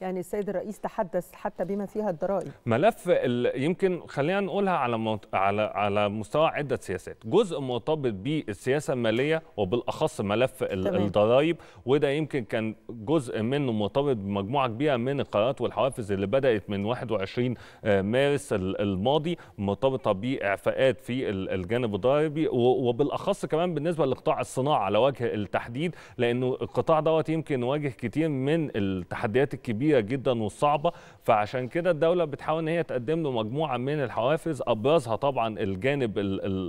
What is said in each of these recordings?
يعني السيد الرئيس تحدث حتى بما فيها الضرائب ملف يمكن خلينا نقولها على مط... على على مستوى عده سياسات جزء مرتبط بالسياسه الماليه وبالاخص ملف الضرائب وده يمكن كان جزء منه مرتبط بمجموعه كبيره من القرارات والحوافز اللي بدات من 21 آه، مارس الماضي مرتبطه باعفاءات في الجانب الضريبي وبالاخص كمان بالنسبه لقطاع الصناعه على وجه التحديد لانه القطاع دوت يمكن واجه كتير من التحديات كبيره جدا وصعبه فعشان كده الدوله بتحاول ان هي تقدم له مجموعه من الحوافز ابرزها طبعا الجانب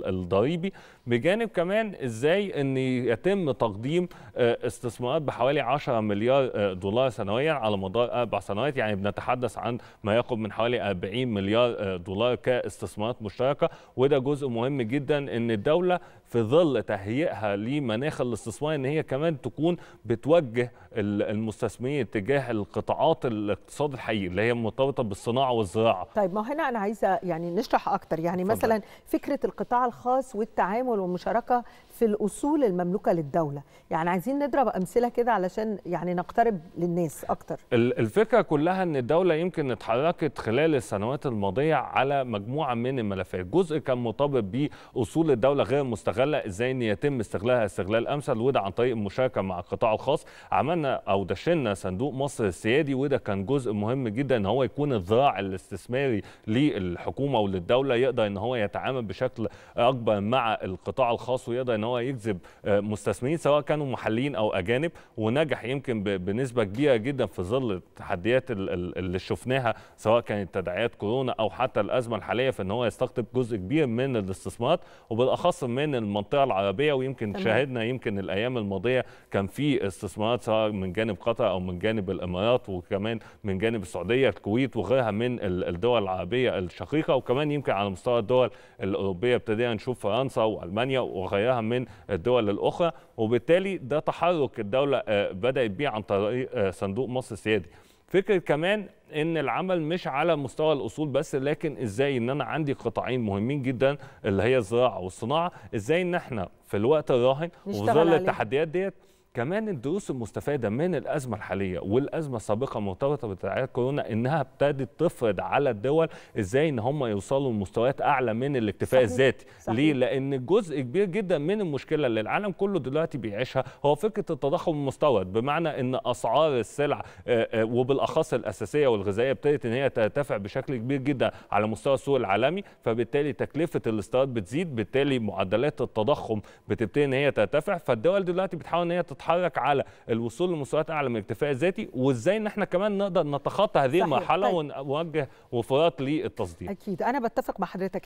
الضريبي بجانب كمان ازاي ان يتم تقديم آه، استثمارات بحوالي 10 مليار آه، دولار سنويا على مدار اربع سنوات يعني بنتحدث عن ما يقرب من حوالي 40 مليار آه، دولار كاستثمارات مشتركه وده جزء مهم جدا ان الدوله في ظل تهيئها لمناخ الاستثمار ان هي كمان تكون بتوجه المستثمرين اتجاه القطاعات الاقتصاد الحقيقي اللي هي مرتبطه بالصناعه والزراعه طيب ما هنا انا عايزه يعني نشرح اكتر يعني فضل. مثلا فكره القطاع الخاص والتعامل والمشاركه في الاصول المملوكه للدوله يعني عايزين نضرب امثله كده علشان يعني نقترب للناس اكتر الفكره كلها ان الدوله يمكن اتحركت خلال السنوات الماضيه على مجموعه من الملفات جزء كان مرتبط باصول الدوله غير مستغله ازاي ان يتم استغلالها استغلال امثل وده عن طريق المشاركه مع القطاع الخاص عملنا او دشنا صندوق مصر السيادي وده كان جزء مهم جدا ان هو يكون الذراع الاستثماري للحكومه وللدوله يقدر ان هو يتعامل بشكل اكبر مع القطاع الخاص ويقدر ان هو هو يجذب آه، مستثمرين سواء كانوا محليين او اجانب ونجح يمكن بنسبه كبيره جدا في ظل التحديات اللي شفناها سواء كانت تداعيات كورونا او حتى الازمه الحاليه في ان هو يستقطب جزء كبير من الاستثمارات وبالاخص من المنطقه العربيه ويمكن تمام. شاهدنا يمكن الايام الماضيه كان في استثمارات سواء من جانب قطر او من جانب الامارات وكمان من جانب السعوديه الكويت وغيرها من الدول العربيه الشقيقه وكمان يمكن على مستوى الدول الاوروبيه ابتدينا نشوف فرنسا والمانيا وغيرها من من الدول الاخرى وبالتالي ده تحرك الدوله آه، بدات بيه عن طريق آه، صندوق مصر السيادي فكره كمان ان العمل مش على مستوى الاصول بس لكن ازاي ان انا عندي قطاعين مهمين جدا اللي هي الزراعه والصناعه ازاي ان احنا في الوقت الراهن وفي ظل التحديات ديت كمان الدروس المستفاده من الازمه الحاليه والازمه السابقه المرتبطه بتداعيات كورونا انها ابتدت تفرض على الدول ازاي ان هم يوصلوا لمستويات اعلى من الاكتفاء الذاتي ليه لان جزء كبير جدا من المشكله اللي العالم كله دلوقتي بيعيشها هو فكره التضخم المستورد بمعنى ان اسعار السلع آه، آه، وبالاخص الاساسيه والغذائيه ابتدت ان هي ترتفع بشكل كبير جدا على مستوى السوق العالمي فبالتالي تكلفه الاستيراد بتزيد بالتالي معدلات التضخم بتبتدي ان هي ترتفع فالدول دلوقتي بتحاول ان هي نتحرك على الوصول لمستويات اعلى من الاكتفاء الذاتي وازاي ان احنا كمان نقدر نتخطى هذه المرحله طيب. ونوجه وفرات للتصدير اكيد انا بتفق مع حضرتك